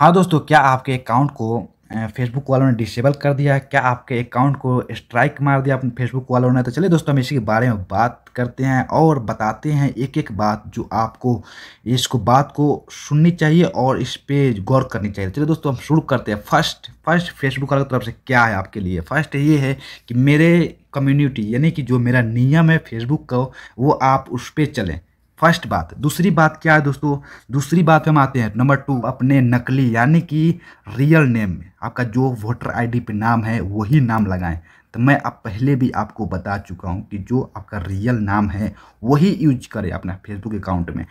हाँ दोस्तों क्या आपके अकाउंट को फेसबुक वालों ने डिसेबल कर दिया है क्या आपके अकाउंट को स्ट्राइक मार दिया अपने फेसबुक वालों ने तो चलिए दोस्तों हम इसी के बारे में बात करते हैं और बताते हैं एक एक बात जो आपको इसको बात को सुननी चाहिए और इस पर गौर करनी चाहिए चलिए दोस्तों हम शुरू करते हैं फर्स्ट फर्स्ट फेसबुक वालों की तरफ से क्या है आपके लिए फर्स्ट ये है कि मेरे कम्युनिटी यानी कि जो मेरा नियम है फेसबुक का वो आप उस पर चलें फर्स्ट बात दूसरी बात क्या है दोस्तों दूसरी बात हम आते हैं नंबर टू अपने नकली यानी कि रियल नेम में आपका जो वोटर आईडी पे नाम है वही नाम लगाएं तो मैं अब पहले भी आपको बता चुका हूँ कि जो आपका रियल नाम है वही यूज करें अपना फेसबुक अकाउंट में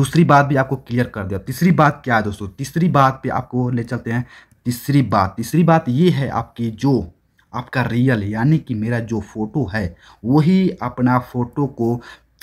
दूसरी बात भी आपको क्लियर कर दिया तीसरी बात क्या है दोस्तों तीसरी बात पे आपको ले चलते हैं तीसरी बात तीसरी बात ये है आपकी जो आपका रियल यानी कि मेरा जो फ़ोटो है वही अपना फ़ोटो को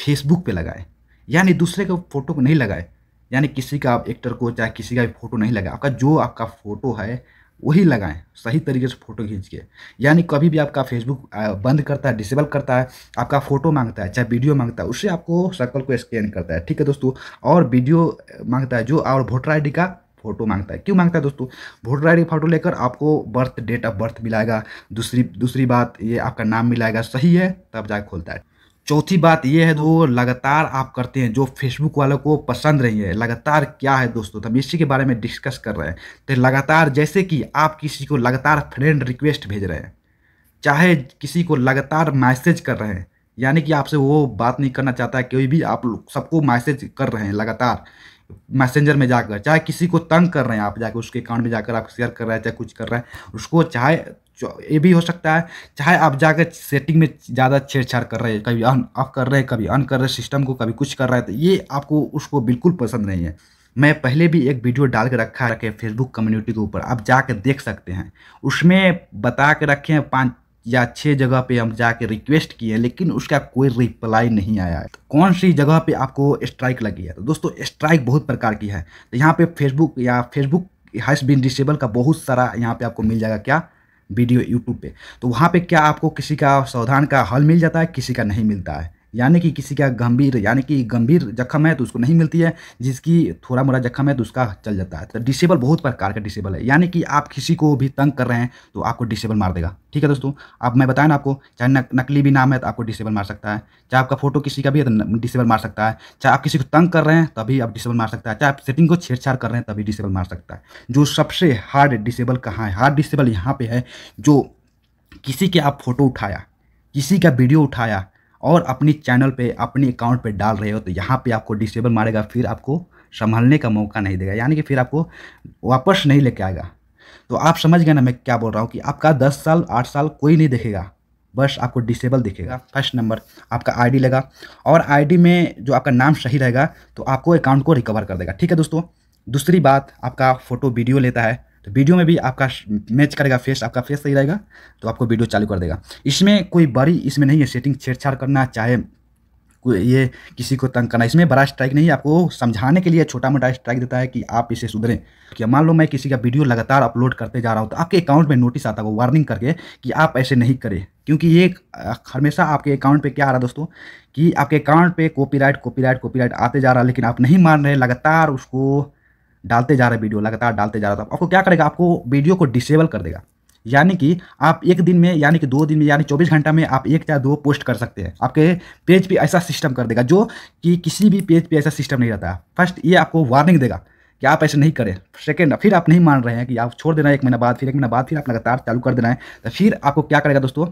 फेसबुक पे लगाएं यानी दूसरे का फोटो को नहीं लगाए यानी किसी का आप एक्टर को चाहे किसी का भी फोटो नहीं लगाए आपका जो आपका फोटो है वही लगाएं सही तरीके से फ़ोटो खींच के यानी कभी भी आपका फेसबुक बंद करता है डिसेबल करता है आपका फ़ोटो मांगता है चाहे वीडियो मांगता है उससे आपको सर्कल को स्कैन करता है ठीक है दोस्तों और वीडियो मांगता है जो और वोटर आई का फोटो मांगता है क्यों मांगता है दोस्तों वोटर आई फोटो लेकर आपको बर्थ डेट ऑफ बर्थ मिलाएगा दूसरी दूसरी बात ये आपका नाम मिलाएगा सही है तब जाकर खोलता है चौथी बात ये है जो लगातार आप करते हैं जो फेसबुक वालों को पसंद रही है लगातार क्या है दोस्तों तो हम इसी के बारे में डिस्कस कर रहे हैं तो लगातार जैसे कि आप किसी को लगातार फ्रेंड रिक्वेस्ट भेज रहे हैं चाहे किसी को लगातार मैसेज कर रहे हैं यानी कि आपसे वो बात नहीं करना चाहता है कोई भी आप सबको मैसेज कर रहे हैं लगातार मैसेंजर में जाकर चाहे किसी को तंग कर रहे हैं आप जाकर उसके अकाउंट में जाकर आप शेयर कर रहे हैं चाहे कुछ कर रहे हैं उसको चाहे ये भी हो सकता है चाहे आप जाकर सेटिंग में ज़्यादा छेड़छाड़ कर रहे हैं कभी ऑन ऑफ कर रहे हैं कभी ऑन कर रहे हैं सिस्टम को कभी कुछ कर रहे हैं तो ये आपको उसको बिल्कुल पसंद नहीं है मैं पहले भी एक वीडियो डाल के रखा रखे फेसबुक कम्युनिटी के ऊपर आप जाकर देख सकते हैं उसमें बता के रखे हैं पाँच या छः जगह पे हम जाके रिक्वेस्ट किए लेकिन उसका कोई रिप्लाई नहीं आया है तो कौन सी जगह पे आपको स्ट्राइक लगी है तो दोस्तों स्ट्राइक बहुत प्रकार की है तो यहाँ पे फेसबुक या फेसबुक हैश बिन डिसेबल का बहुत सारा यहाँ पे आपको मिल जाएगा क्या वीडियो यूट्यूब पे तो वहाँ पे क्या आपको किसी का सावधान का हल मिल जाता है किसी का नहीं मिलता है यानी कि किसी का गंभीर यानी कि गंभीर जख्म है तो उसको नहीं मिलती है जिसकी थोड़ा मोटा जख्म है तो उसका चल जाता है तो डिसेबल बहुत प्रकार का डिसेबल है यानी कि आप किसी को भी तंग कर रहे हैं तो आपको डिसेबल मार देगा ठीक है दोस्तों अब मैं बताया ना आपको चाहे नक, नकली भी नाम है तो आपको डिसेबल मार सकता है चाहे आपका फोटो किसी का भी है तो डिसेबल मार सकता है चाहे आप किसी को तंग कर रहे हैं तभी आप डिसेबल मार सकता है चाहे आप सेटिंग को छेड़छाड़ कर रहे हैं तभी डिसेबल मार सकता है जो सबसे हार्ड डिसेबल कहाँ है हार्ड डिसेबल यहाँ पे है जो किसी के आप फोटो उठाया किसी का वीडियो उठाया और अपनी चैनल पे अपने अकाउंट पे डाल रहे हो तो यहाँ पे आपको डिसेबल मारेगा फिर आपको संभालने का मौका नहीं देगा यानी कि फिर आपको वापस नहीं लेके आएगा तो आप समझ गए ना मैं क्या बोल रहा हूँ कि आपका दस साल आठ साल कोई नहीं देखेगा बस आपको डिसेबल दिखेगा फर्स्ट नंबर आपका आईडी लगा और आईडी में जो आपका नाम सही रहेगा तो आपको अकाउंट को रिकवर कर देगा ठीक है दोस्तों दूसरी बात आपका फ़ोटो वीडियो लेता है तो वीडियो में भी आपका मैच करेगा फेस आपका फेस सही रहेगा तो आपको वीडियो चालू कर देगा इसमें कोई बड़ी इसमें नहीं है सेटिंग छेड़छाड़ करना चाहे कोई ये किसी को तंग करना इसमें बड़ा स्ट्राइक नहीं है आपको समझाने के लिए छोटा मोटा स्ट्राइक देता है कि आप इसे सुधरें कि मान लो मैं किसी का वीडियो लगातार अपलोड करते जा रहा हूँ तो आपके अकाउंट में नोटिस आता होगा वार्निंग करके कि आप ऐसे नहीं करें क्योंकि ये हमेशा आपके अकाउंट पे क्या आ रहा है दोस्तों कि आपके अकाउंट पे कॉपीराइट कॉपीराइट कॉपीराइट आते जा रहा है लेकिन आप नहीं मान रहे लगातार उसको डालते जा रहा है वीडियो लगातार डालते जा रहा था आपको क्या करेगा आपको वीडियो को डिसेबल कर देगा यानी कि आप एक दिन में यानी कि दो दिन में यानी चौबीस घंटा में आप एक या दो पोस्ट कर सकते हैं आपके पेज पे ऐसा सिस्टम कर देगा जो कि किसी भी पेज पे ऐसा सिस्टम नहीं रहता फर्स्ट ये आपको वार्निंग देगा कि आप ऐसे नहीं करें सेकेंड फिर आप नहीं मान रहे हैं कि आप छोड़ देना है एक महीना बाद फिर एक महीना बाद फिर आप लगातार चालू कर देना है तो फिर आपको क्या करेगा दोस्तों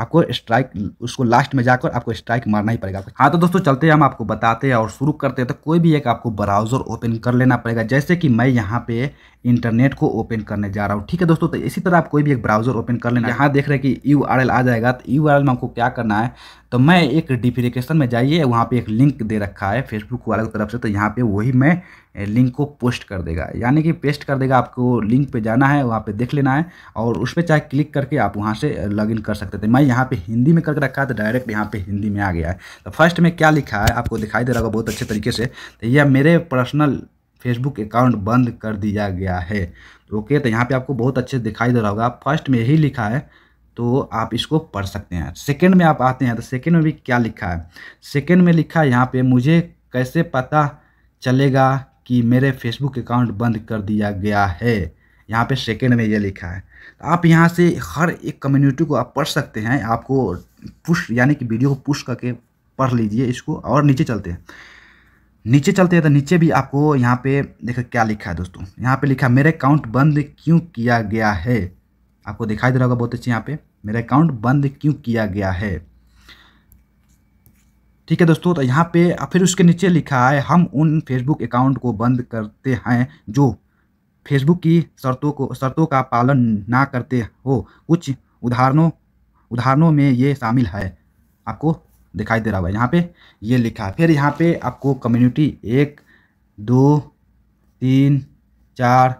आपको स्ट्राइक उसको लास्ट में जाकर आपको स्ट्राइक मारना ही पड़ेगा हाँ तो दोस्तों चलते हैं हम आपको बताते हैं और शुरू करते हैं तो कोई भी एक आपको ब्राउज़र ओपन कर लेना पड़ेगा जैसे कि मैं यहाँ पे इंटरनेट को ओपन करने जा रहा हूँ ठीक है दोस्तों तो इसी तरह आप कोई भी एक ब्राउज़र ओपन कर लेना यहाँ देख रहे हैं कि यू आ जाएगा तो यू में आपको क्या करना है तो मैं एक डिफिकेशन में जाइए वहाँ पे एक लिंक दे रखा है फेसबुक वाले की तरफ से तो यहाँ पे वही मैं लिंक को पोस्ट कर देगा यानी कि पेस्ट कर देगा आपको लिंक पे जाना है वहाँ पे देख लेना है और उस पर चाहे क्लिक करके आप वहाँ से लॉगिन कर सकते थे मैं यहाँ पे हिंदी में करके रखा है तो डायरेक्ट यहाँ पे हिंदी में आ गया है तो फर्स्ट में क्या लिखा है आपको दिखाई दे रहा होगा बहुत अच्छे तरीके से तो यह मेरे पर्सनल फेसबुक अकाउंट बंद कर दिया गया है ओके तो यहाँ पर आपको बहुत अच्छे दिखाई दे रहा होगा फर्स्ट में यही लिखा है तो आप इसको पढ़ सकते हैं सेकेंड में आप आते हैं तो सेकेंड में भी क्या लिखा है सेकेंड में लिखा है यहाँ पर मुझे कैसे पता चलेगा कि मेरे फेसबुक अकाउंट बंद कर दिया गया है यहाँ पे सेकेंड में ये लिखा है आप यहाँ से हर एक कम्युनिटी को आप पढ़ सकते हैं आपको पुश यानी कि वीडियो को पुश करके पढ़ लीजिए इसको और नीचे चलते हैं नीचे चलते हैं तो नीचे भी आपको यहाँ पे देखो क्या लिखा है दोस्तों यहाँ पे लिखा मेरे अकाउंट बंद क्यों किया गया है आपको दिखाई दे रहा होगा बहुत अच्छे यहाँ पे मेरा अकाउंट बंद क्यों किया गया है ठीक है दोस्तों तो यहाँ पे फिर उसके नीचे लिखा है हम उन फेसबुक अकाउंट को बंद करते हैं जो फेसबुक की शर्तों को शर्तों का पालन ना करते हो कुछ उदाहरणों उदाहरणों में ये शामिल है आपको दिखाई दे रहा होगा यहाँ पे ये लिखा है फिर यहाँ पे आपको कम्युनिटी एक दो तीन चार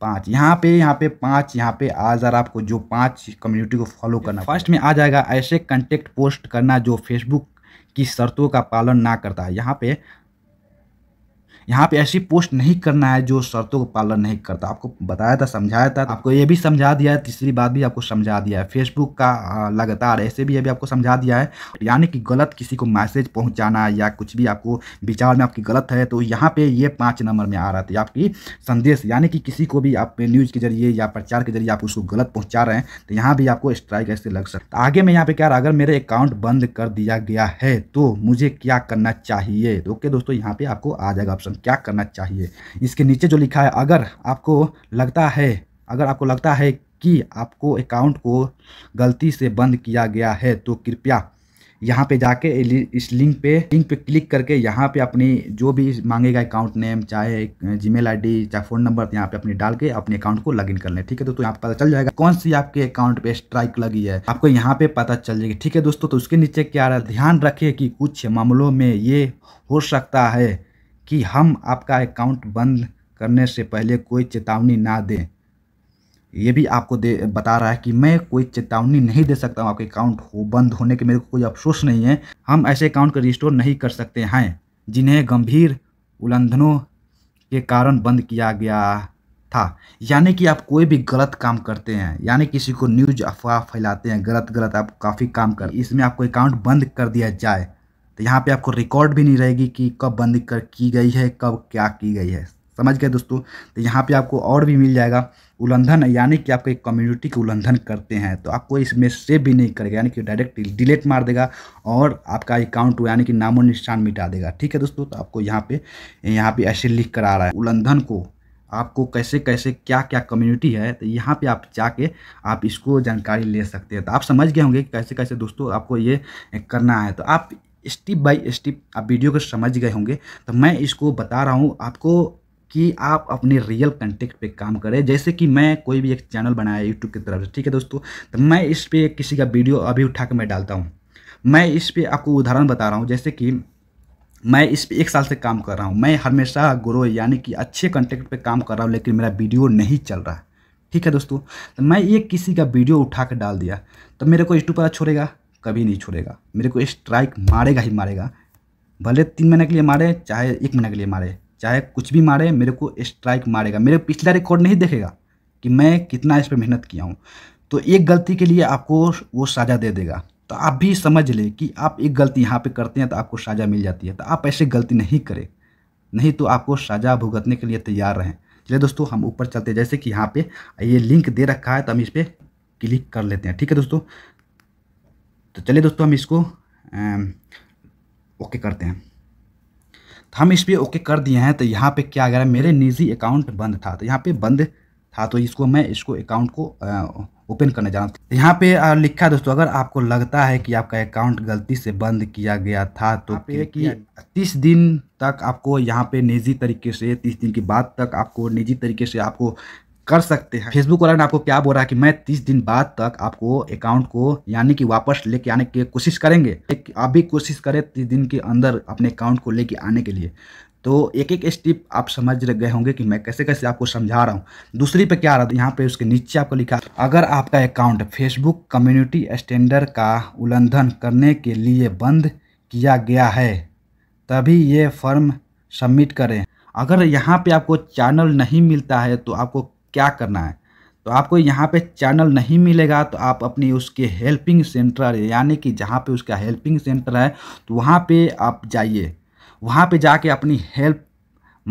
पाँच यहाँ पे यहाँ पे पाँच यहाँ पे आज आर आपको जो पाँच कम्युनिटी को फॉलो करना फर्स्ट में आ जाएगा ऐसे कंटेक्ट पोस्ट करना जो फेसबुक की शर्तों का पालन ना करता है यहाँ पे यहाँ पे ऐसी पोस्ट नहीं करना है जो शर्तों का पालन नहीं करता आपको बताया था समझाया था आपको ये भी समझा दिया है तीसरी बात भी आपको समझा दिया है फेसबुक का लगातार ऐसे भी अभी आपको समझा दिया है यानी कि गलत किसी को मैसेज पहुँचाना या कुछ भी आपको विचार में आपकी गलत है तो यहाँ पे ये पाँच नंबर में आ रहा था तो आपकी संदेश यानी कि किसी को भी आप न्यूज़ के जरिए या प्रचार के जरिए आप उसको गलत पहुँचा रहे हैं तो यहाँ भी आपको स्ट्राइक ऐसे लग सकता तो आगे मैं यहाँ पे क्या अगर मेरे अकाउंट बंद कर दिया गया है तो मुझे क्या करना चाहिए तो ओके दोस्तों यहाँ पे आपको आ जाएगा ऑप्शन क्या करना चाहिए इसके नीचे जो लिखा है अगर आपको लगता है अगर आपको लगता है कि आपको अकाउंट को गलती से बंद किया गया है तो कृपया यहाँ पे जाके इस लिंक पे लिंक पे क्लिक करके यहाँ पे अपनी जो भी मांगेगा अकाउंट नेम चाहे जीमेल आईडी चाहे फ़ोन नंबर यहाँ पे अपनी डाल के अपने अकाउंट को लॉगिन कर लें ठीक है तो, तो यहाँ पे पता चल जाएगा कौन सी आपके अकाउंट पे स्ट्राइक लगी है आपको यहाँ पे पता चल जाएगी ठीक है दोस्तों तो उसके नीचे क्या रहा है ध्यान रखे कि कुछ मामलों में ये हो सकता है कि हम आपका अकाउंट बंद करने से पहले कोई चेतावनी ना दें ये भी आपको दे बता रहा है कि मैं कोई चेतावनी नहीं दे सकता हूँ आपके अकाउंट हो बंद होने के मेरे को कोई अफसोस नहीं है हम ऐसे अकाउंट को रिस्टोर नहीं कर सकते हैं जिन्हें गंभीर उल्लंघनों के कारण बंद किया गया था यानी कि आप कोई भी गलत काम करते हैं यानी किसी को न्यूज अफवाह फैलाते हैं गलत गलत आप काफ़ी काम कर इसमें आपको अकाउंट बंद कर दिया जाए तो यहाँ पे आपको रिकॉर्ड भी नहीं रहेगी कि कब बंद कर की गई है कब क्या की गई है समझ गए दोस्तों तो यहाँ पे आपको और भी मिल जाएगा उल्लंघन यानी कि आपको एक कम्युनिटी के उल्लंघन करते हैं तो आपको इसमें सेव भी नहीं करेगा यानी कि डायरेक्ट डिलीट मार देगा और आपका अकाउंट यानी कि नामो निशान मिटा देगा ठीक है दोस्तों तो आपको यहाँ पे यहाँ पे ऐसे लिख कर आ रहा है उल्लंघन को आपको कैसे कैसे क्या क्या कम्युनिटी है तो यहाँ पे आप जाके आप इसको जानकारी ले सकते हैं तो आप समझ गए होंगे कि कैसे कैसे दोस्तों आपको ये करना है तो आप स्टेप बाय स्टेप आप वीडियो को समझ गए होंगे तो मैं इसको बता रहा हूँ आपको कि आप अपने रियल कंटेंट पे काम करें जैसे कि मैं कोई भी एक चैनल बनाया यूट्यूब की तरफ से ठीक है दोस्तों तो मैं इस पर किसी का वीडियो अभी उठा कर मैं डालता हूँ मैं इस पर आपको उदाहरण बता रहा हूँ जैसे कि मैं इस पर एक साल से काम कर रहा हूँ मैं हमेशा ग्रो यानी कि अच्छे कंटेंट पे काम कर रहा हूँ लेकिन मेरा वीडियो नहीं चल रहा ठीक है दोस्तों तो मैं ये किसी का वीडियो उठा कर डाल दिया तो मेरे को यूट्यूब पर छोड़ेगा कभी नहीं छोड़ेगा मेरे को स्ट्राइक मारेगा ही मारेगा भले तीन महीने के लिए मारे चाहे एक महीने के लिए मारे चाहे कुछ भी मारे मेरे को स्ट्राइक मारेगा मेरे पिछला रिकॉर्ड नहीं देखेगा कि मैं कितना इस पर मेहनत किया हूँ तो एक गलती के लिए आपको वो साझा दे देगा तो आप भी समझ लें कि आप एक गलती यहाँ पे करते हैं तो आपको साझा मिल जाती है तो आप ऐसे गलती नहीं करें नहीं तो आपको साझा भुगतने के लिए तैयार रहें चलिए दोस्तों हम ऊपर चलते हैं जैसे कि यहाँ पे ये लिंक दे रखा है तो हम इस पर क्लिक कर लेते हैं ठीक है दोस्तों तो चलिए दोस्तों हम इसको ओके करते हैं तो हम इस पर ओके कर दिए हैं तो यहाँ पे क्या आ गया मेरे निजी अकाउंट बंद था तो यहाँ पे बंद था तो इसको मैं इसको अकाउंट को ओपन करने जा रहा हूँ तो यहाँ पे लिखा है दोस्तों अगर आपको लगता है कि आपका अकाउंट गलती से बंद किया गया था तो कि तीस दिन तक आपको यहाँ पे निजी तरीके से तीस दिन के बाद तक आपको निजी तरीके से आपको कर सकते हैं फेसबुक वाला ने आपको क्या बोल रहा है कि मैं तीस दिन बाद तक आपको अकाउंट को यानी कि वापस लेके आने की कोशिश करेंगे आप भी कोशिश करें तीस दिन के अंदर अपने अकाउंट को लेके आने के लिए तो एक एक स्टेप आप समझ गए होंगे कि मैं कैसे कैसे आपको समझा रहा हूँ दूसरी पे क्या आ रहा है यहाँ पे उसके नीचे आपको लिखा अगर आपका अकाउंट फेसबुक कम्युनिटी स्टैंडर्ड का उल्लंघन करने के लिए बंद किया गया है तभी ये फॉर्म सबमिट करें अगर यहाँ पे आपको चैनल नहीं मिलता है तो आपको क्या करना है तो आपको यहाँ पे चैनल नहीं मिलेगा तो आप अपनी उसके हेल्पिंग सेंटर यानी कि जहाँ पे उसका हेल्पिंग सेंटर है तो वहाँ पे आप जाइए वहाँ पे जाके अपनी हेल्प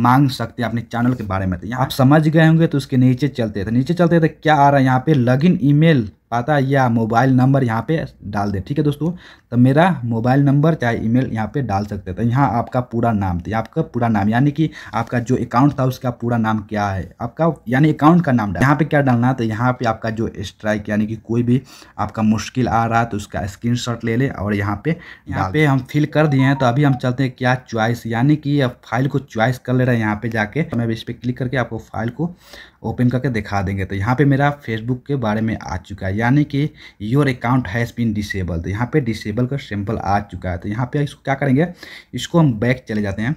मांग सकते हैं अपने चैनल के बारे में तो यहाँ आप समझ गए होंगे तो उसके नीचे चलते तो नीचे चलते तो क्या आ रहा है यहाँ पे लॉगिन ईमेल पता या मोबाइल नंबर यहाँ पे डाल दें ठीक है दोस्तों तो मेरा मोबाइल नंबर चाहे ईमेल यहाँ पे डाल सकते हैं तो यहाँ आपका पूरा नाम था आपका पूरा नाम यानी कि आपका जो अकाउंट था उसका पूरा नाम क्या है आपका यानी अकाउंट का नाम यहाँ पे क्या डालना है तो यहाँ पे आपका जो स्ट्राइक यानी कि कोई भी आपका मुश्किल आ रहा है तो उसका स्क्रीन ले लें और यहाँ पे यहाँ पे हम फिल कर दिए हैं तो अभी हम चलते हैं क्या चॉइस यानी कि फाइल को च्वाइस कर ले रहे हैं यहाँ पे जाके तो मैं इस पर क्लिक करके आपको फाइल को ओपन करके दिखा देंगे तो यहाँ पे मेरा फेसबुक के बारे में आ चुका है यानी कि your account has been disable तो यहाँ पे डिसेबल का सिंपल आ चुका है तो यहाँ पे इसको क्या करेंगे इसको हम बैक चले जाते हैं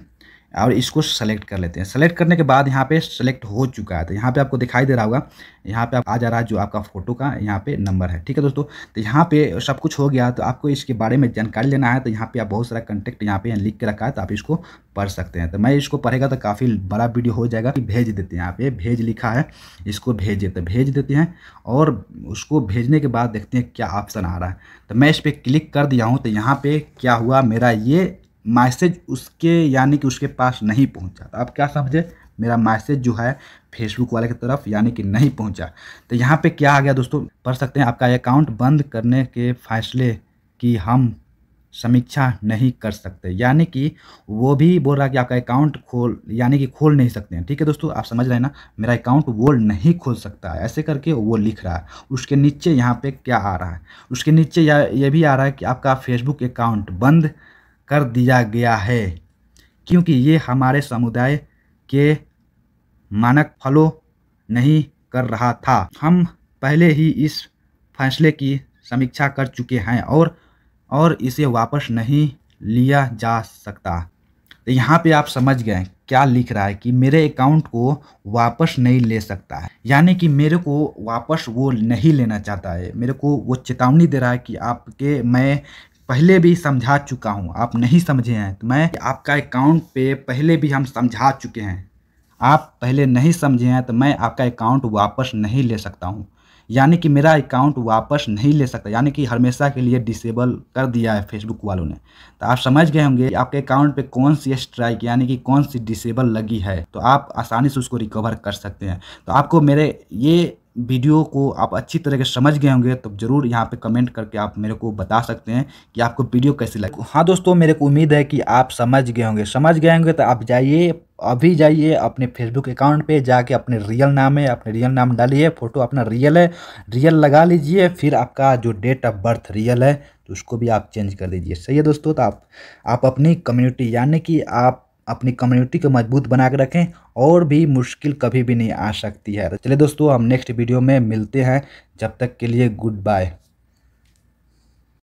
और इसको सेलेक्ट कर लेते हैं सेलेक्ट करने के बाद यहाँ पे सेलेक्ट हो चुका है तो यहाँ पे आपको दिखाई दे रहा होगा यहाँ पे आप आ जा रहा है जो आपका फोटो का यहाँ पे नंबर है ठीक है दोस्तों तो यहाँ पे सब कुछ हो गया तो आपको इसके बारे में जानकारी लेना है तो यहाँ पे आप बहुत सारा कंटेक्ट यहाँ पे लिख के रखा है तो आप इसको पढ़ सकते हैं तो मैं इसको पढ़ेगा तो काफ़ी बड़ा वीडियो हो जाएगा कि भेज देते हैं यहाँ पे भेज लिखा है इसको भेज देते तो भेज देते हैं और उसको भेजने के बाद देखते हैं क्या ऑप्शन आ रहा है तो मैं इस पर क्लिक कर दिया हूँ तो यहाँ पर क्या हुआ मेरा ये मैसेज उसके यानी कि उसके पास नहीं पहुंचा तो आप क्या समझे मेरा मैसेज जो है फेसबुक वाले की तरफ यानी कि नहीं पहुंचा तो यहाँ पे क्या आ गया दोस्तों पढ़ सकते हैं आपका अकाउंट बंद करने के फैसले की हम समीक्षा नहीं कर सकते यानी कि वो भी बोल रहा है कि आपका अकाउंट खोल यानी कि खोल नहीं सकते हैं ठीक है दोस्तों आप समझ रहे हैं ना मेरा अकाउंट वो नहीं खोल सकता है ऐसे करके वो लिख रहा है उसके नीचे यहाँ पे क्या आ रहा है उसके नीचे यह ये भी आ रहा है कि आपका फेसबुक अकाउंट बंद कर दिया गया है क्योंकि ये हमारे समुदाय के मानक फॉलो नहीं कर रहा था हम पहले ही इस फैसले की समीक्षा कर चुके हैं और और इसे वापस नहीं लिया जा सकता तो यहाँ पे आप समझ गए क्या लिख रहा है कि मेरे अकाउंट को वापस नहीं ले सकता है यानी कि मेरे को वापस वो नहीं लेना चाहता है मेरे को वो चेतावनी दे रहा है कि आपके मैं पहले भी समझा चुका हूँ आप नहीं समझे हैं तो मैं आपका अकाउंट पे पहले भी हम समझा चुके हैं आप पहले नहीं समझे हैं तो मैं आपका अकाउंट वापस नहीं ले सकता हूँ यानी कि मेरा अकाउंट वापस नहीं ले सकता यानी कि हमेशा के लिए डिसेबल कर दिया है फेसबुक वालों ने तो आप समझ गए होंगे आपके अकाउंट पे कौन सी स्ट्राइक यानी कि कौन सी डिसेबल लगी है तो आप आसानी से उसको रिकवर कर सकते हैं तो आपको मेरे ये वीडियो को आप अच्छी तरह के समझ गए होंगे तो ज़रूर यहाँ पे कमेंट करके आप मेरे को बता सकते हैं कि आपको वीडियो कैसी लगी हाँ दोस्तों मेरे को उम्मीद है कि आप समझ गए होंगे समझ गए होंगे तो आप जाइए अभी जाइए अपने फेसबुक अकाउंट पे जाके अपने रियल नाम है अपने रियल नाम डालिए फ़ोटो अपना रियल है रियल लगा लीजिए फिर आपका जो डेट ऑफ बर्थ रियल है तो उसको भी आप चेंज कर दीजिए सही है दोस्तों तो आप, आप अपनी कम्युनिटी यानी कि आप अपनी कम्युनिटी को मजबूत बना के रखें और भी मुश्किल कभी भी नहीं आ सकती है तो चलिए दोस्तों हम नेक्स्ट वीडियो में मिलते हैं जब तक के लिए गुड बाय